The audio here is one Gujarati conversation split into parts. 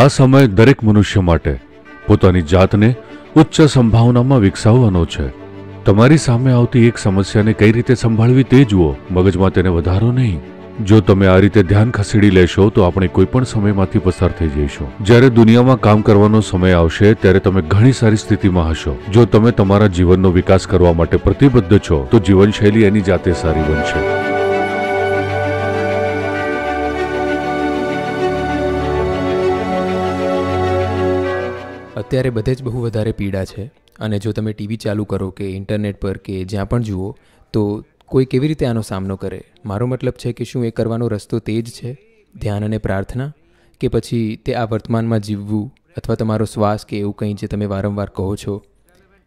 આ સમય દરેક મનુષ્ય માટે પોતાની જાતને ઉચ્ચ સંભાવનામાં વિકસાવવાનો છે તમારી સામે આવતી એક સમસ્યાને કઈ રીતે સંભાળવી તે જુઓ મગજમાં તેને વધારો નહીં જો તમે આ રીતે ધ્યાન ખસેડી લેશો તો આપણે કોઈ પણ સમયમાંથી પસાર થઈ જઈશું જ્યારે દુનિયામાં કામ કરવાનો સમય આવશે ત્યારે તમે ઘણી સારી સ્થિતિમાં હશો જો તમે તમારા જીવનનો વિકાસ કરવા માટે પ્રતિબદ્ધ છો તો જીવનશૈલી એની જાતે સારી બનશે અત્યારે બધે જ બહુ વધારે પીડા છે અને જો તમે ટીવી ચાલુ કરો કે ઇન્ટરનેટ પર કે જ્યાં પણ જુઓ તો કોઈ કેવી રીતે આનો સામનો કરે મારો મતલબ છે કે શું એ કરવાનો રસ્તો તે જ છે ધ્યાન અને પ્રાર્થના કે પછી તે આ વર્તમાનમાં જીવવું અથવા તમારો શ્વાસ કે એવું કંઈ જે તમે વારંવાર કહો છો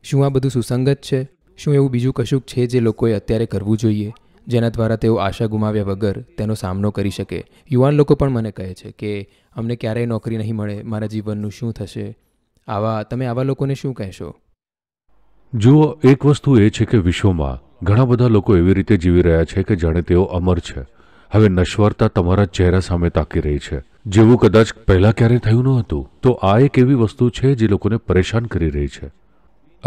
શું આ બધું સુસંગત છે શું એવું બીજું કશુંક છે જે લોકોએ અત્યારે કરવું જોઈએ જેના દ્વારા તેઓ આશા ગુમાવ્યા વગર તેનો સામનો કરી શકે યુવાન લોકો પણ મને કહે છે કે અમને ક્યારેય નોકરી નહીં મળે મારા જીવનનું શું થશે આવા તમે આવા લોકોને શું કહેશો જુઓ એક વસ્તુ એ છે કે વિશ્વમાં ઘણા બધા લોકો એવી રીતે જીવી રહ્યા છે કે જાણે તેઓ અમર છે હવે નશ્વરતા તમારા ચહેરા સામે તાકી રહી છે જેવું કદાચ પહેલાં ક્યારેય થયું ન હતું તો આ એક એવી વસ્તુ છે જે લોકોને પરેશાન કરી રહી છે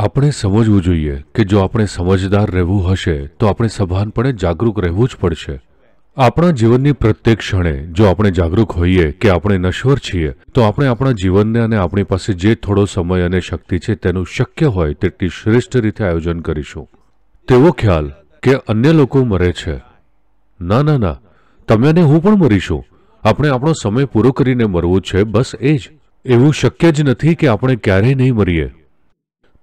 આપણે સમજવું જોઈએ કે જો આપણે સમજદાર રહેવું હશે તો આપણે સભાનપણે જાગૃત રહેવું જ પડશે આપણા જીવનની પ્રત્યેક ક્ષણે જો આપણે જાગૃત હોઈએ કે આપણે નશ્વર છીએ તો આપણે આપણા જીવનને અને આપણી પાસે જે થોડો સમય અને શક્તિ છે તેનું શક્ય હોય તેટલી શ્રેષ્ઠ રીતે આયોજન કરીશું તેવો ખ્યાલ કે અન્ય લોકો મરે છે ના ના ના તમે અને હું પણ મરીશું આપણે આપણો સમય પૂરો કરીને મરવું છે બસ એ જ એવું શક્ય જ નથી કે આપણે ક્યારેય નહીં મરીએ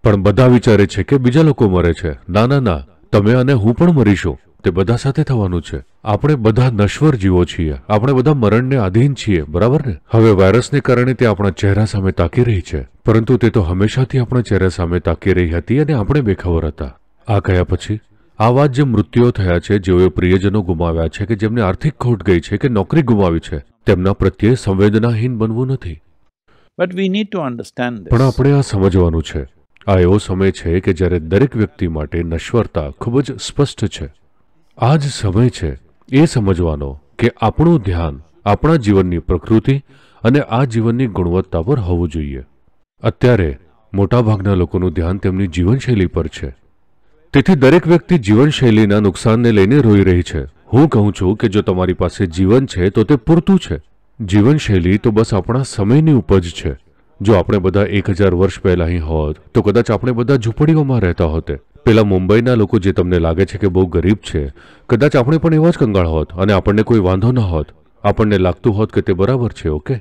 પણ બધા વિચારે છે કે બીજા લોકો મરે છે ના ના ના તમે અને હું પણ મરીશું તે બધા સાથે થવાનું છે આપણે બધા નશ્વર જીવો છીએ આપણે બધા મરણને આધીન છીએ બરાબર ને હવે વાયરસને કારણે તે આપણા ચહેરા સામે તાકી રહી છે પરંતુ તે તો હંમેશાથી આપણા ચહેરા સામે તાકી રહી હતી અને આપણે બેખબર હતા આ કહ્યા પછી આ વાત જે મૃત્યુઓ થયા છે જેઓએ પ્રિયજનો ગુમાવ્યા છે કે જેમને આર્થિક ખોટ ગઈ છે કે નોકરી ગુમાવી છે તેમના પ્રત્યે સંવેદનાહીન બનવું નથી but we need to understand પણ આપણે આ સમજવાનું છે આ એવો સમય છે કે જ્યારે દરેક વ્યક્તિ માટે નશ્વરતા ખૂબ જ સ્પષ્ટ છે આ જ સમય છે એ સમજવાનો કે આપણું ધ્યાન આપણા જીવનની પ્રકૃતિ અને આ જીવનની ગુણવત્તા પર હોવું જોઈએ અત્યારે મોટાભાગના લોકોનું ધ્યાન તેમની જીવનશૈલી પર છે તેથી દરેક વ્યક્તિ જીવનશૈલીના નુકસાનને લઈને રોઈ રહી છે હું કહું છું કે જો તમારી પાસે જીવન છે તો તે પૂરતું છે જીવનશૈલી તો બસ આપણા સમયની ઉપજ છે જો આપણે બધા એક હજાર વર્ષ પહેલાં અહીં હોત તો કદાચ આપણે બધા ઝૂંપડીઓમાં રહેતા હોતે પેલા મુંબઈના લોકો જે તમને લાગે છે કે બહુ ગરીબ છે કદાચ આપણે પણ એવા જ કંગાળ હોત અને આપણને કોઈ વાંધો ન હોત આપણને લાગતું હોત કે તે બરાબર છે ઓકે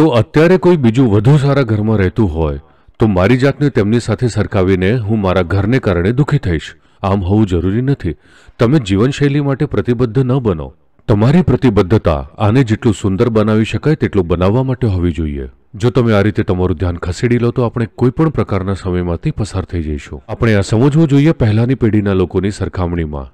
તો અત્યારે કોઈ બીજું વધુ સારા ઘરમાં રહેતું હોય તો મારી જાતને તેમની સાથે સરખાવીને હું મારા ઘરને કારણે દુઃખી થઈશ આમ હોવું જરૂરી નથી તમે જીવનશૈલી માટે પ્રતિબદ્ધ ન બનો તમારી પ્રતિબદ્ધતા આને જેટલું સુંદર બનાવી શકાય તેટલું બનાવવા માટે હોવી જોઈએ જો તમે આ રીતે તમારું ધ્યાન ખસેડી લો તો આપણે કોઈ પણ પ્રકારના સમયમાંથી પસાર થઈ જઈશું આપણે આ સમજવું જોઈએ પહેલાની પેઢીના લોકોની સરખામણીમાં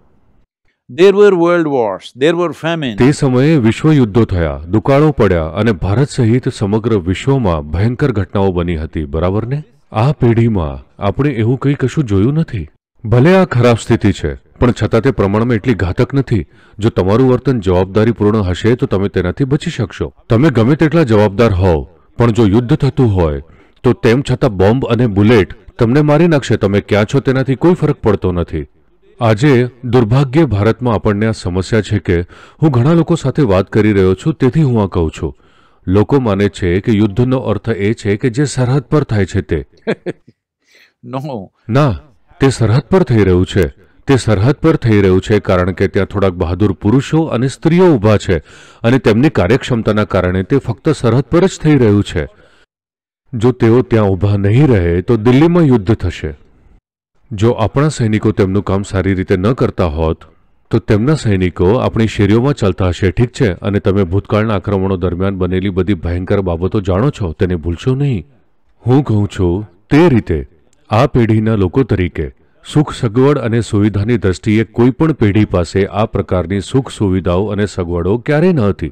There were world wars, there were famine. તે સમયે વિશ્વયુદ્ધો થયા દુકાળો પડ્યા અને ભારત સહિત સમગ્ર વિશ્વમાં ભયંકર ઘટનાઓ બની હતી બરાબર ને આ પેઢીમાં આપણે એવું કંઈ કશું જોયું નથી ભલે આ ખરાબ સ્થિતિ છે પણ છતાં તે પ્રમાણમાં એટલી ઘાતક નથી જો તમારું વર્તન જવાબદારીપૂર્ણ હશે તો તમે તેનાથી બચી શકશો તમે ગમે તેટલા જવાબદાર હોવ પણ જો યુદ્ધ થતું હોય તો તેમ છતાં બોમ્બ અને બુલેટ તમને મારી નાખશે તમે ક્યાં છો તેનાથી કોઈ ફરક પડતો નથી આજે દુર્ભાગ્ય ભારતમાં આપણને આ સમસ્યા છે કે હું ઘણા લોકો સાથે વાત કરી રહ્યો છું તેથી હું આ કહું છું લોકો માને છે કે યુદ્ધનો અર્થ એ છે કે જે સરહદ પર થાય છે તે ના તે સરહદ પર થઈ રહ્યું છે તે સરહદ પર થઈ રહ્યું છે કારણ કે ત્યાં થોડાક બહાદુર પુરુષો અને સ્ત્રીઓ ઊભા છે અને તેમની કાર્યક્ષમતાના કારણે તે ફક્ત સરહદ પર જ થઈ રહ્યું છે જો તેઓ ત્યાં ઊભા નહીં રહે તો દિલ્હીમાં યુદ્ધ થશે જો આપણા સૈનિકો તેમનું કામ સારી રીતે ન કરતા હોત તો તેમના સૈનિકો આપણી શેરીઓમાં ચાલતા હશે ઠીક છે અને તમે ભૂતકાળના આક્રમણો દરમિયાન બનેલી બધી ભયંકર બાબતો જાણો છો તેને ભૂલશો નહીં હું કહું છું તે રીતે આ પેઢીના લોકો તરીકે સુખ સગવડ અને સુવિધાની દ્રષ્ટિએ કોઈપણ પેઢી પાસે આ પ્રકારની સુખ સુવિધાઓ અને સગવડો ક્યારેય ન હતી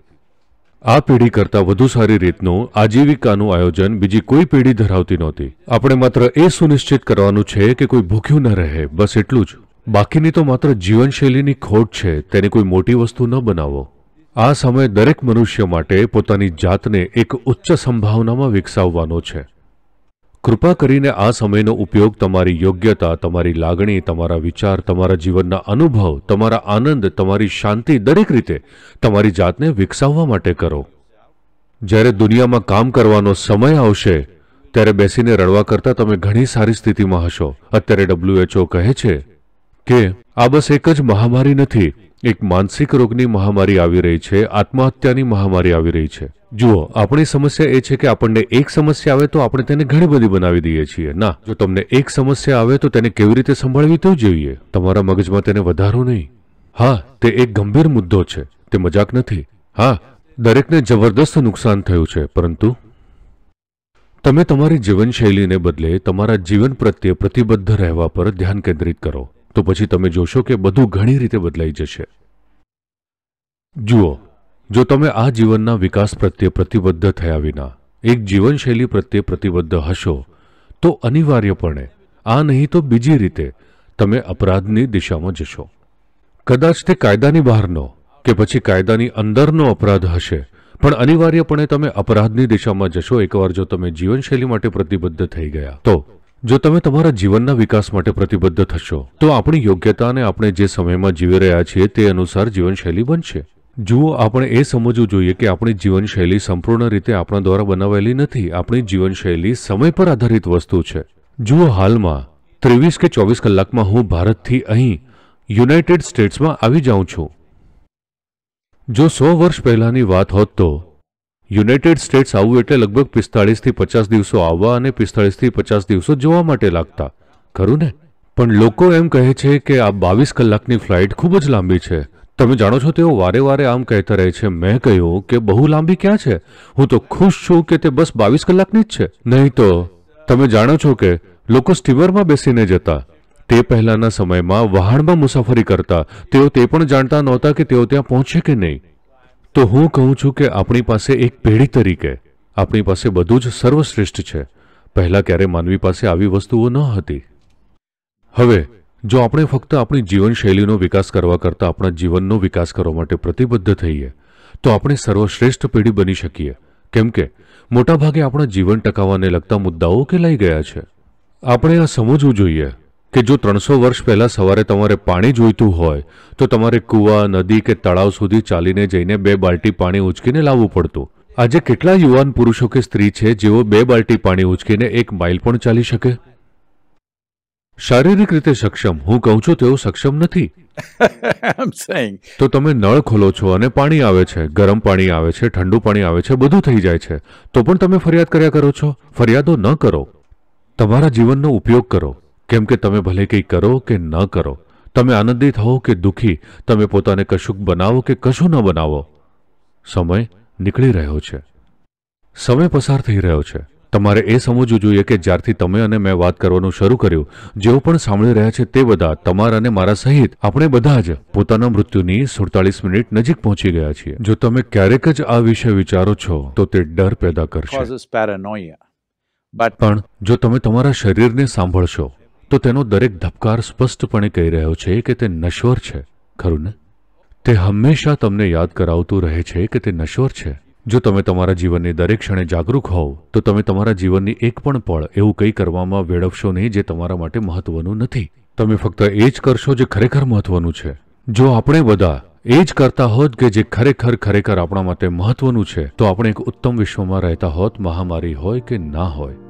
આ પેઢી કરતાં વધુ સારી રીતનું આજીવિકાનું આયોજન બીજી કોઈ પેઢી ધરાવતી નહોતી આપણે માત્ર એ સુનિશ્ચિત કરવાનું છે કે કોઈ ભૂખ્યું ન રહે બસ એટલું જ બાકીની તો માત્ર જીવનશૈલીની ખોટ છે તેને કોઈ મોટી વસ્તુ ન બનાવો આ સમય દરેક મનુષ્ય માટે પોતાની જાતને એક ઉચ્ચ સંભાવનામાં વિકસાવવાનો છે કૃપા કરીને આ સમયનો ઉપયોગ તમારી યોગ્યતા તમારી લાગણી તમારા વિચાર તમારા જીવનના અનુભવ તમારા આનંદ તમારી શાંતિ દરેક રીતે તમારી જાતને વિકસાવવા માટે કરો જ્યારે દુનિયામાં કામ કરવાનો સમય આવશે ત્યારે બેસીને રડવા કરતાં તમે ઘણી સારી સ્થિતિમાં હશો અત્યારે ડબ્લ્યુએચઓ કહે છે કે આ બસ એક જ મહામારી નથી એક માનસિક રોગની મહામારી આવી રહી છે આત્મહત્યાની મહામારી આવી રહી છે જુઓ આપણી સમસ્યા એ છે કે આપણને એક સમસ્યા આવે તો આપણે તેને ઘણી બધી બનાવી દઈએ છીએ ના જો તમને એક સમસ્યા આવે તો તેને કેવી રીતે સંભાળવી તો જોઈએ તમારા મગજમાં તેને વધારો નહીં હા તે એક ગંભીર મુદ્દો છે તે મજાક નથી હા દરેકને જબરદસ્ત નુકસાન થયું છે પરંતુ તમે તમારી જીવનશૈલીને બદલે તમારા જીવન પ્રત્યે પ્રતિબદ્ધ રહેવા પર ધ્યાન કેન્દ્રિત કરો તો પછી તમે જોશો કે બધું ઘણી રીતે બદલાઈ જશે જુઓ જો તમે આ જીવનના વિકાસ પ્રત્યે પ્રતિબદ્ધ થયા વિના એક જીવનશૈલી પ્રત્યે પ્રતિબદ્ધ હશો તો અનિવાર્યપણે આ નહીં તો બીજી રીતે તમે અપરાધની દિશામાં જશો કદાચ તે કાયદાની બહારનો કે પછી કાયદાની અંદરનો અપરાધ હશે પણ અનિવાર્યપણે તમે અપરાધની દિશામાં જશો એકવાર જો તમે જીવનશૈલી માટે પ્રતિબદ્ધ થઈ ગયા તો જો તમે તમારા જીવનના વિકાસ માટે પ્રતિબદ્ધ થશો તો આપણી યોગ્યતા અને આપણે જે સમયમાં જીવી રહ્યા છીએ તે અનુસાર જીવનશૈલી બનશે જુઓ આપણે એ સમજવું જોઈએ કે આપણી જીવનશૈલી સંપૂર્ણ રીતે આપણા દ્વારા બનાવેલી નથી આપણી જીવનશૈલી સમય પર આધારિત વસ્તુ છે જુઓ હાલમાં ત્રેવીસ કે ચોવીસ કલાકમાં હું ભારતથી અહીં યુનાઇટેડ સ્ટેટ્સમાં આવી જાઉં છું જો સો વર્ષ પહેલાંની વાત હોત તો યુનાઇટેડ સ્ટેટ્સ આવવું એટલે લગભગ પિસ્તાળીસથી પચાસ દિવસો આવવા અને પિસ્તાળીસથી પચાસ દિવસો જોવા માટે લાગતા ખરું ને પણ લોકો એમ કહે છે કે આ બાવીસ કલાકની ફ્લાઇટ ખૂબ જ લાંબી છે તમે જાણો છો તેઓ વારે વારે આમ કહેતા રહે છે મેં કહ્યું કે બહુ લાંબી ક્યાં છે હું તો ખુશ છું કે તે બસ બાવીસ કલાકની જ છે નહીં તો તમે જાણો છો કે લોકો સ્ટીમરમાં બેસીને જતા તે પહેલાના સમયમાં વહાણમાં મુસાફરી કરતા તેઓ તે પણ જાણતા નહોતા કે તેઓ ત્યાં પહોંચે કે નહીં તો હું કહું છું કે આપણી પાસે એક પેઢી તરીકે આપણી પાસે બધું જ સર્વશ્રેષ્ઠ છે પહેલાં ક્યારે માનવી પાસે આવી વસ્તુઓ ન હતી હવે જો આપણે ફક્ત આપણી જીવનશૈલીનો વિકાસ કરવા કરતાં આપણા જીવનનો વિકાસ કરવા માટે પ્રતિબદ્ધ થઈએ તો આપણે સર્વશ્રેષ્ઠ પેઢી બની શકીએ કેમ કે મોટાભાગે આપણા જીવન ટકાવવાને લગતા મુદ્દાઓ કે લઈ ગયા છે આપણે આ સમજવું જોઈએ કે જો ત્રણસો વર્ષ પહેલાં સવારે તમારે પાણી જોઈતું હોય તો તમારે કૂવા નદી કે તળાવ સુધી ચાલીને જઈને બે બાલ્ટી પાણી ઉંચકીને લાવવું પડતું આજે કેટલા યુવાન પુરુષો કે સ્ત્રી છે જેઓ બે બાલ્ટી પાણી ઉંચકીને એક માઇલ પણ ચાલી શકે શારીરિક રીતે સક્ષમ હું કહું છું તેઓ સક્ષમ નથી તો તમે નળ ખોલો છો અને પાણી આવે છે ગરમ પાણી આવે છે ઠંડુ પાણી આવે છે બધું થઈ જાય છે તો પણ તમે ફરિયાદ કર્યા કરો છો ફરિયાદો ન કરો તમારા જીવનનો ઉપયોગ કરો કેમ કે તમે ભલે કંઈ કરો કે ન કરો તમે આનંદિત હો કે દુઃખી તમે પોતાને કશુંક બનાવો કે કશું ન બનાવો સમય નીકળી રહ્યો છે સમય પસાર થઈ રહ્યો છે તમારે એ સમજવું જોઈએ કે જ્યારથી તમે અને મેં વાત કરવાનું શરૂ કર્યું જેઓ પણ સાંભળી રહ્યા છે તે બધા તમારા અને મારા સહિત આપણે બધા જ પોતાના મૃત્યુની સુડતાલીસ મિનિટ નજીક પહોંચી ગયા છીએ જો તમે ક્યારેક જ આ વિશે વિચારો છો તો તે ડર પેદા કરશે પણ જો તમે તમારા શરીરને સાંભળશો તો તેનો દરેક ધબકાર સ્પષ્ટપણે કહી રહ્યો છે કે તે નશ્વર છે ખરું ને તે હંમેશા તમને યાદ કરાવતું રહે છે કે તે નશ્વર છે જો તમે તમારા જીવનની દરેક ક્ષણે જાગૃત હોવ તો તમે તમારા જીવનની એક પણ પળ એવું કંઈ કરવામાં વેડફશો નહીં જે તમારા માટે મહત્વનું નથી તમે ફક્ત એ જ કરશો જે ખરેખર મહત્વનું છે જો આપણે બધા એ જ કરતા હોત કે જે ખરેખર ખરેખર આપણા માટે મહત્વનું છે તો આપણે એક ઉત્તમ વિશ્વમાં રહેતા હોત મહામારી હોય કે ના હોય